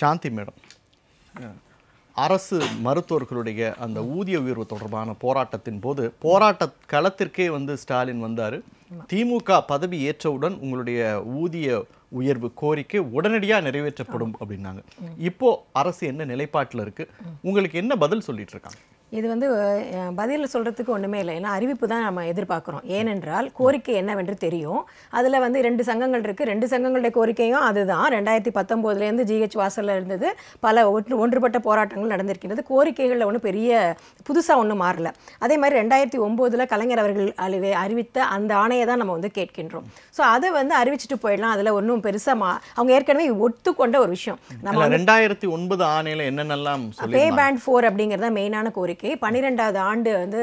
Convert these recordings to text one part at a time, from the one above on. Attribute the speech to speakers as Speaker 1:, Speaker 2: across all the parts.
Speaker 1: சாந்தி madam அரசு மருத்துவர்களுடைய அந்த ஊதிய உயர்வு தொடர்பான போராட்டத்தின் போது போராட்ட களத்திற்கே வந்து ஸ்டாலின் வந்தார் திமுக பதவி ஏற்றவுடன் உங்களுடைய ஊதிய உயர்வு கோரிக்கை உடனடியாக நிறைவேற்றப்படும் அப்படின்னாங்க இப்போது அரசு என்ன நிலைப்பாட்டில் இருக்கு உங்களுக்கு என்ன பதில் சொல்லிட்டு இருக்காங்க
Speaker 2: இது வந்து பதில் சொல்கிறதுக்கு ஒன்றுமே இல்லை ஏன்னா அறிவிப்பு தான் நம்ம எதிர்பார்க்குறோம் ஏனென்றால் கோரிக்கை என்னவென்று தெரியும் அதில் வந்து ரெண்டு சங்கங்கள் இருக்குது ரெண்டு சங்கங்களுடைய கோரிக்கையும் அதுதான் ரெண்டாயிரத்தி பத்தொம்போதுலேருந்து ஜிஹெச் வாசலில் இருந்தது பல ஒன்று ஒன்றுபட்ட போராட்டங்கள் நடந்திருக்கின்றது கோரிக்கைகளில் ஒன்றும் பெரிய புதுசாக ஒன்றும் மாறல அதே மாதிரி ரெண்டாயிரத்தி ஒம்போதில் கலைஞர் அவர்கள் அழிவை அறிவித்த அந்த ஆணையை தான் நம்ம வந்து கேட்கின்றோம் ஸோ அதை வந்து அறிவிச்சிட்டு போயிடலாம் அதில் ஒன்றும் பெருசாக மா அவங்க ஏற்கனவே ஒத்துக்கொண்ட ஒரு விஷயம் நம்ம ரெண்டாயிரத்தி
Speaker 1: ஒன்பது ஆணையில் என்னென்னலாம் பே பேண்ட்
Speaker 2: ஃபோர் அப்படிங்கிறது மெயினான கோரிக்கை இன்றைக்கி பன்னிரெண்டாவது ஆண்டு வந்து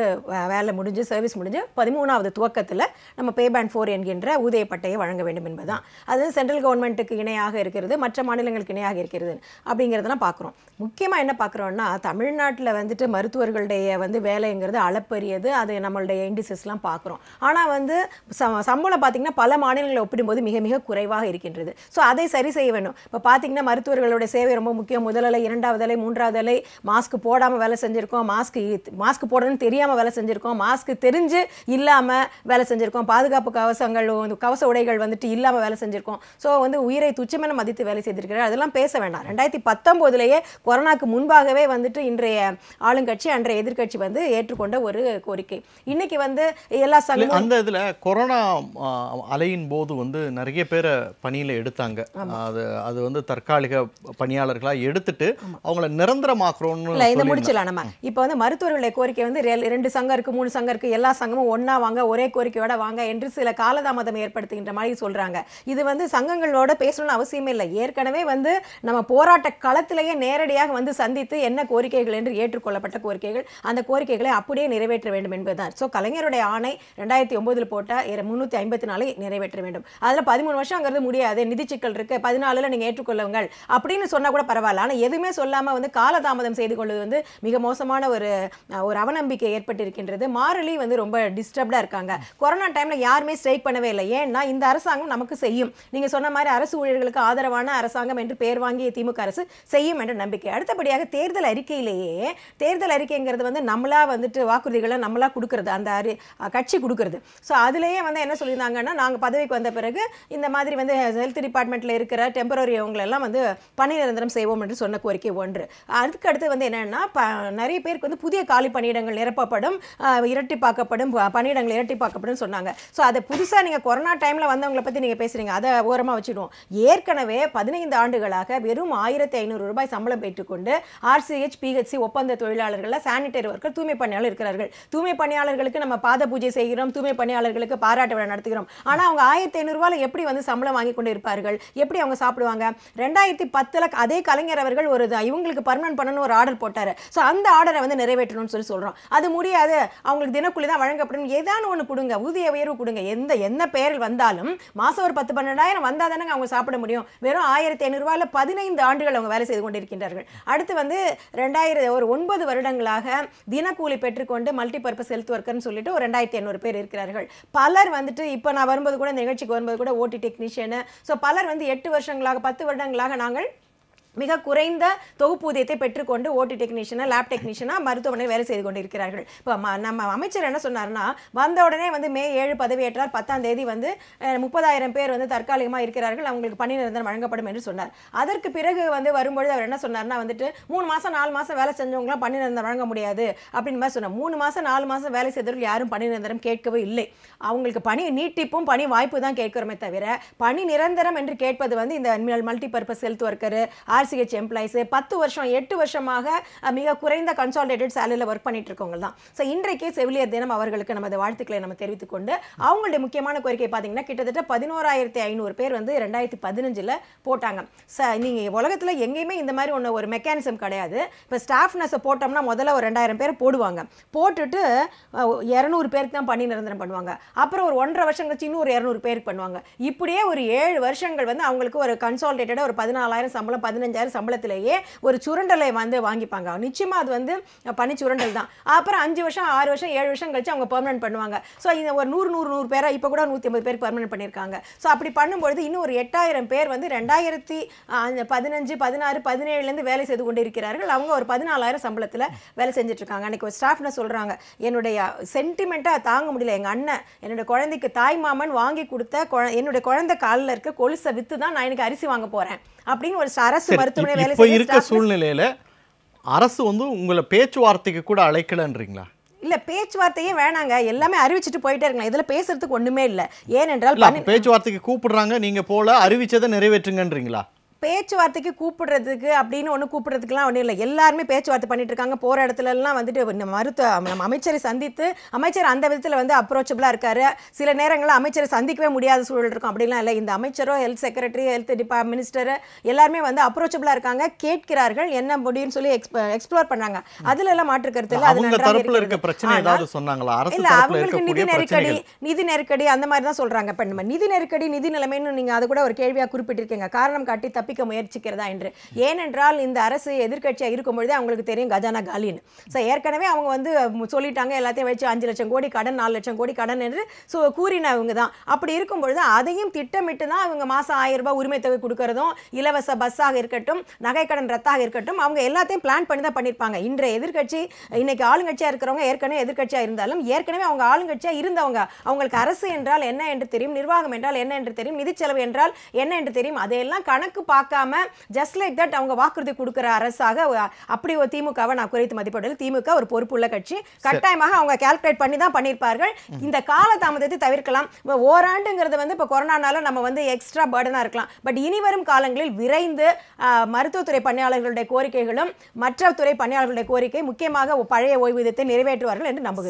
Speaker 2: வேலை முடிஞ்சு சர்வீஸ் முடிஞ்சு பதிமூணாவது துவக்கத்தில் நம்ம பே பேண்ட் ஃபோர் என்கின்ற ஊதிய பட்டையை வழங்க வேண்டும் என்பதுதான் அது சென்ட்ரல் கவர்மெண்ட்டுக்கு இணையாக இருக்கிறது மற்ற மாநிலங்களுக்கு இணையாக இருக்கிறது அப்படிங்கிறதெல்லாம் பார்க்குறோம் முக்கியமாக என்ன பார்க்குறோன்னா தமிழ்நாட்டில் வந்துட்டு மருத்துவர்களுடைய வந்து வேலைங்கிறது அளப்பரியது அது நம்மளுடைய இண்டிசஸ்லாம் பார்க்குறோம் ஆனால் வந்து சம்பளம் பார்த்திங்கன்னா பல மாநிலங்களை ஒப்பிடும்போது மிக மிக குறைவாக இருக்கின்றது ஸோ அதை சரி செய்ய வேணும் இப்போ பார்த்திங்கன்னா மருத்துவர்களுடைய சேவை ரொம்ப முக்கியம் முதல் அலை இரண்டாவது அலை மூன்றாவது அலை மாஸ்க் போடாமல் வேலை செஞ்சுருக்கோம் மாஸ்க் மாஸ்க் மாஸ்க் போடணும்னு தெரியாமல் வேலை செஞ்சுருக்கோம் மாஸ்க் தெரிஞ்சு இல்லாமல் வேலை செஞ்சுருக்கோம் பாதுகாப்பு கவசங்கள் கவச உடைகள் வந்துட்டு இல்லாமல் வேலை செஞ்சுருக்கோம் ஸோ வந்து உயிரை துச்சமென மதித்து வேலை செய்திருக்கிறார் அதெல்லாம் பேச வேண்டாம் ரெண்டாயிரத்தி பத்தொம்போதுலேயே கொரோனாக்கு முன்பாகவே வந்துட்டு இன்றைய ஆளுங்கட்சி அன்றைய எதிர்கட்சி வந்து ஏற்றுக்கொண்ட ஒரு கோரிக்கை இன்னைக்கு வந்து எல்லா சமயம் அந்த
Speaker 1: இதில் கொரோனா அலையின் போது வந்து நிறைய பேரை பணியில் எடுத்தாங்க அது அது வந்து தற்காலிக பணியாளர்களாக எடுத்துட்டு அவங்கள நிரந்தரமாக்குறோம்னு இதை நம்ம
Speaker 2: இப்போ வந்து மருத்துவர்களுடைய கோரிக்கை வந்து ரெண்டு சங்கம் இருக்கு மூணு சங்கம் இருக்கு எல்லா சங்கமும் ஒன்றா வாங்க ஒரே கோரிக்கையோட வாங்க என்று சில காலதாமதம் ஏற்படுத்துகின்ற மாதிரி சொல்கிறாங்க இது வந்து சங்கங்களோட பேசணும்னு அவசியமே இல்லை ஏற்கனவே வந்து நம்ம போராட்ட களத்திலேயே நேரடியாக வந்து சந்தித்து என்ன கோரிக்கைகள் என்று ஏற்றுக்கொள்ளப்பட்ட கோரிக்கைகள் அந்த கோரிக்கைகளை அப்படியே நிறைவேற்ற வேண்டும் என்பதுதான் ஸோ கலைஞருடைய ஆணை ரெண்டாயிரத்தி ஒன்பதில் போட்ட முன்னூத்தி ஐம்பத்தி நாலு நிறைவேற்ற வேண்டும் அதில் பதிமூணு வருஷங்கிறது முடியாது நிதி சிக்கல் இருக்கு பதினாலுல நீங்கள் ஏற்றுக்கொள்ளுங்கள் அப்படின்னு சொன்னா கூட பரவாயில்ல ஆனால் எதுவுமே சொல்லாமல் வந்து காலதாமதம் செய்து கொள்வது வந்து மிக மோசமான ஒரு ஒரு ஒரு அவநம்பிக்கை ஏற்பட்டிருக்கின்றது மாரலி வந்து ரொம்ப டிஸ்டர்ப்டாக இருக்காங்க கொரோனா டைமில் யாருமே ஸ்ட்ரைக் பண்ணவே இல்லை ஏன்னா இந்த அரசாங்கம் நமக்கு செய்யும் நீங்கள் சொன்ன மாதிரி அரசு ஊழியர்களுக்கு ஆதரவான அரசாங்கம் என்று பெயர் வாங்கிய திமுக அரசு செய்யும் என்ற நம்பிக்கை அடுத்தபடியாக தேர்தல் அறிக்கையிலேயே தேர்தல் அறிக்கைங்கிறது வந்து நம்மளா வந்துட்டு வாக்குறுதிகளை நம்மளா கொடுக்கறது அந்த அரி கட்சி கொடுக்கறது ஸோ அதுலேயே வந்து என்ன சொல்லியிருந்தாங்கன்னா நாங்கள் பதவிக்கு வந்த பிறகு இந்த மாதிரி வந்து ஹெல்த் டிபார்ட்மெண்ட்டில் இருக்கிற டெம்பரரி அவங்களெல்லாம் வந்து பணி நிரந்தரம் செய்வோம் என்று சொன்ன கோரிக்கை ஒன்று அதுக்கடுத்து வந்து என்னென்னா நிறைய பேருக்கு வந்து புதிய காலி பணியிடங்கள் நிரப்பப்படும் இரட்டிப்பாக்கப்படும் பணியிடங்கள் இரட்டிப்பாக்கப்படும் சொன்னாங்க ஸோ அதை புதுசாக நீங்கள் கொரோனா டைமில் வந்தவங்களை பற்றி நீங்கள் பேசுகிறீங்க அதை ஓரமாக வச்சுடுவோம் ஏற்கனவே பதினைந்து ஆண்டுகளாக வெறும் ஆயிரத்தி ஐநூறு ரூபாய் சம்பளம் பெற்றுக்கொண்டு ஆர்சிஹெச் பிஹெச்சி ஒப்பந்த தொழிலாளர்களில் சானிட்டரி ஒர்க்கர் தூய்மை பணியாளர் இருக்கிறார்கள் தூய்மை பணியாளர்களுக்கு நம்ம பாத பூஜை செய்கிறோம் தூய்மை பணியாளர்களுக்கு பாராட்டு விழா நடத்துகிறோம் ஆனால் அவங்க ஆயிரத்தி ஐநூறுரூவாவில் எப்படி வந்து சம்பளம் வாங்கி கொண்டு இருப்பார்கள் எப்படி அவங்க சாப்பிடுவாங்க ரெண்டாயிரத்தி பத்தில் அதே கலைஞர் அவர்கள் ஒரு இவங்களுக்கு பர்மனன்ட் பண்ணணும்னு ஒரு ஆர்டர் போட்டார் ஸோ அந்த ஆர்டரை வந்து நிறைவேற்றணும்னு சொல்லி சொல்கிறோம் அது முடியாது அவங்களுக்கு தினக்கூலி தான் வழங்கப்படும் ஏதாவது ஒன்று கொடுங்க ஊதிய உயர்வு கொடுங்க எந்த என்ன பெயரில் வந்தாலும் மாதம் ஒரு பத்து பன்னெண்டாயிரம் வந்தால் தானேங்க அவங்க சாப்பிட முடியும் வெறும் ஆயிரத்தி ஐநூறுரூவாவில் பதினைந்து ஆண்டுகள் அவங்க வேலை செய்து கொண்டிருக்கின்றார்கள் அடுத்து வந்து ரெண்டாயிரம் ஒரு ஒன்பது வருடங்களாக தினக்கூலி பெற்றுக்கொண்டு மல்டி பர்பஸ் ஹெல்த் ஒர்க்கர்னு சொல்லிட்டு ஒரு ரெண்டாயிரத்தி ஐநூறு பேர் இருக்கிறார்கள் பலர் வந்துட்டு இப்போ நான் வரும்போது கூட நிகழ்ச்சிக்கு வரும்போது கூட ஓடி டெக்னீஷியனு ஸோ பலர் வந்து எட்டு வருஷங்களாக பத்து வருடங்களாக நாங்கள் மிக குறைந்த தொகுப்பு ஊதியத்தை பெற்றுக்கொண்டு ஓட்டு டெக்னீஷியனா லேப் டெக்னீஷியனா மருத்துவமனையில் வேலை செய்து கொண்டிருக்கிறார்கள் இப்போ நம்ம அமைச்சர் என்ன சொன்னார்னா வந்த உடனே வந்து மே ஏழு பதவியேற்றார் பத்தாம் தேதி வந்து முப்பதாயிரம் பேர் வந்து தற்காலிகமாக இருக்கிறார்கள் அவங்களுக்கு பணி நிரந்தரம் வழங்கப்படும் என்று சொன்னார் அதற்கு பிறகு வந்து வரும்பொழுது அவர் என்ன சொன்னார்னா வந்துட்டு மூணு மாதம் நாலு மாதம் வேலை செஞ்சவங்களாம் பணி நிரந்தரம் வழங்க முடியாது அப்படின்னு மாதிரி சொன்னார் மூணு மாதம் நாலு மாதம் வேலை செய்தவர்கள் யாரும் பணி நிரந்தரம் கேட்கவே இல்லை அவங்களுக்கு பணி நீட்டிப்பும் பணி வாய்ப்பு தான் கேட்கிறோமே தவிர பணி நிரந்தரம் என்று கேட்பது வந்து இந்த multi purpose health worker RCH employees பத்து வருஷம் எட்டு வருஷமாக மிக குறைந்த கன்சால்டேட்டட் சேலரியில் ஒர்க் பண்ணிட்டு இருக்கவங்க தான் ஸோ இன்றைக்கே செவிலியர் தினம் அவர்களுக்கு நமது வாழ்த்துக்களை நம்ம தெரிவித்துக்கொண்டு அவங்களுடைய முக்கியமான கோரிக்கை பார்த்தீங்கன்னா கிட்டத்தட்ட பதினோராயிரத்தி ஐநூறு பேர் வந்து ரெண்டாயிரத்தி பதினஞ்சில் போட்டாங்க ச நீங்கள் உலகத்தில் எங்கேயுமே இந்த மாதிரி ஒன்று ஒரு மெக்கானிசம் கிடையாது இப்போ ஸ்டாஃப் நர்ஸை போட்டோம்னா முதல்ல ஒரு ரெண்டாயிரம் பேர் போடுவாங்க போட்டுட்டு இரநூறு பேருக்கு தான் பணி நிரந்தரம் பண்ணுவாங்க அப்புறம் ஒரு ஒன்றரை வருஷம் கழிச்சு இன்னும் ஒரு இரநூறு பேருக்கு பண்ணுவாங்க இப்படியே ஒரு ஏழு வருஷங்கள் வந்து அவங்களுக்கு ஒரு கன்சால்டேட்டடாக ஒரு பதினாலாயிரம் சம்பளம் பதினஞ்சு பதினஞ்சாயிரம் சம்பளத்திலேயே ஒரு சுரண்டலை வந்து வாங்கிப்பாங்க நிச்சயமாக அது வந்து பனி சுரண்டல் தான் அப்புறம் அஞ்சு வருஷம் ஆறு வருஷம் ஏழு வருஷம் கழிச்சு அவங்க பெர்மனன்ட் பண்ணுவாங்க ஸோ இந்த ஒரு நூறு நூறு நூறு பேரை இப்போ கூட நூற்றி ஐம்பது பேருக்கு பர்மனன்ட் பண்ணியிருக்காங்க ஸோ அப்படி பண்ணும்பொழுது இன்னும் ஒரு எட்டாயிரம் பேர் வந்து ரெண்டாயிரத்தி பதினஞ்சு பதினாறு பதினேழுலேருந்து வேலை செய்து கொண்டு இருக்கிறார்கள் அவங்க ஒரு பதினாலாயிரம் சம்பளத்தில் வேலை செஞ்சுட்ருக்காங்க அன்றைக்கி ஒரு ஸ்டாஃப்னு சொல்கிறாங்க என்னுடைய சென்டிமெண்ட்டாக தாங்க முடியல எங்கள் அண்ணன் என்னுடைய குழந்தைக்கு தாய் மாமன் வாங்கி கொடுத்த என்னுடைய குழந்தை காலில் இருக்க கொலுசை விற்று தான் நான் எனக்கு அரிசி வாங்க போகிறேன் அப்படின்னு ஒரு அரசு மருத்துவமனை இப்போ இருக்க
Speaker 1: சூழ்நிலையில அரசு வந்து உங்களை பேச்சுவார்த்தைக்கு கூட அழைக்கலன்றீங்களா
Speaker 2: இல்ல பேச்சுவார்த்தையே வேணாங்க எல்லாமே அறிவிச்சுட்டு போயிட்டே இருக்கலாம் இதுல பேசுறதுக்கு ஒண்ணுமே இல்ல ஏனென்றால்
Speaker 1: பேச்சுவார்த்தைக்கு கூப்பிடுறாங்க நீங்க போல அறிவிச்சதை நிறைவேற்றுங்கன்றீங்களா
Speaker 2: பேச்சுவார்த்தைக்கு கூப்பிடுறதுக்கு அப்படின்னு ஒன்று கூப்பிடுறதுக்குலாம் ஒன்றும் இல்லை எல்லாருமே பேச்சுவார்த்தை பண்ணிட்டு இருக்காங்க போகிற இடத்துலலாம் வந்துட்டு மருத்துவ நம்ம அமைச்சரை சந்தித்து அமைச்சர் அந்த விதத்தில் வந்து அப்ரோச்சபிளாக இருக்காரு சில நேரங்களில் அமைச்சரை சந்திக்கவே முடியாத சூழல் இருக்கும் அப்படிலாம் இல்லை இந்த அமைச்சரோ health secretary health depart minister எல்லாருமே வந்து அப்ரோச்சபிளாக இருக்காங்க கேட்கிறார்கள் என்ன முடியும்னு சொல்லி எக்ஸ்ப்ளோர் பண்ணாங்க அதுல எல்லாம் மாற்று இல்லை அது
Speaker 1: இல்லை அவங்களுக்கு நிதி நெருக்கடி
Speaker 2: நிதி நெருக்கடி அந்த மாதிரி தான் சொல்கிறாங்க இப்போ நிதி நெருக்கடி நிதி நிலைமைன்னு நீங்கள் அதை கூட ஒரு கேள்வியாக குறிப்பிட்டிருக்கீங்க காரணம் காட்டி தப்பி தப்பிக்க முயற்சிக்கிறதா என்று ஏனென்றால் இந்த அரசு எதிர்கட்சியாக இருக்கும்பொழுதே அவங்களுக்கு தெரியும் கஜானா காலின்னு ஸோ ஏற்கனவே அவங்க வந்து சொல்லிட்டாங்க எல்லாத்தையும் வச்சு அஞ்சு லட்சம் கோடி கடன் நாலு லட்சம் கோடி கடன் என்று ஸோ கூறினவங்க தான் அப்படி இருக்கும்பொழுது அதையும் திட்டமிட்டு தான் அவங்க மாதம் ஆயிரம் ரூபாய் உரிமை தொகை கொடுக்கறதும் இலவச பஸ்ஸாக இருக்கட்டும் நகைக்கடன் ரத்தாக இருக்கட்டும் அவங்க எல்லாத்தையும் பிளான் பண்ணி தான் பண்ணியிருப்பாங்க இன்றைய எதிர்கட்சி இன்னைக்கு ஆளுங்கட்சியாக இருக்கிறவங்க ஏற்கனவே எதிர்கட்சியாக இருந்தாலும் ஏற்கனவே அவங்க ஆளுங்கட்சியாக இருந்தவங்க அவங்களுக்கு அரசு என்றால் என்ன என்று தெரியும் நிர்வாகம் என்றால் என்ன என்று தெரியும் நிதி செலவு என்றால் என்ன என்று தெரியும் அதையெல்லாம் கணக்கு பார்க்க பார்க்காம ஜஸ்ட் லைக் தட் அவங்க வாக்குறுதி கொடுக்குற அரசாக அப்படி ஒரு திமுகவை நான் குறைத்து மதிப்பிடல திமுக ஒரு பொறுப்புள்ள கட்சி கட்டாயமாக அவங்க கால்குலேட் பண்ணி தான் பண்ணியிருப்பார்கள் இந்த கால தாமதத்தை தவிர்க்கலாம் ஓராண்டுங்கிறது வந்து இப்போ கொரோனானால நம்ம வந்து எக்ஸ்ட்ரா பேர்டனாக இருக்கலாம் பட் இனி வரும் காலங்களில் விரைந்து மருத்துவத்துறை பணியாளர்களுடைய கோரிக்கைகளும் மற்ற துறை பணியாளர்களுடைய கோரிக்கை முக்கியமாக பழைய ஓய்வூதியத்தை நிறைவேற்றுவார்கள் என்று நம்புகிறேன்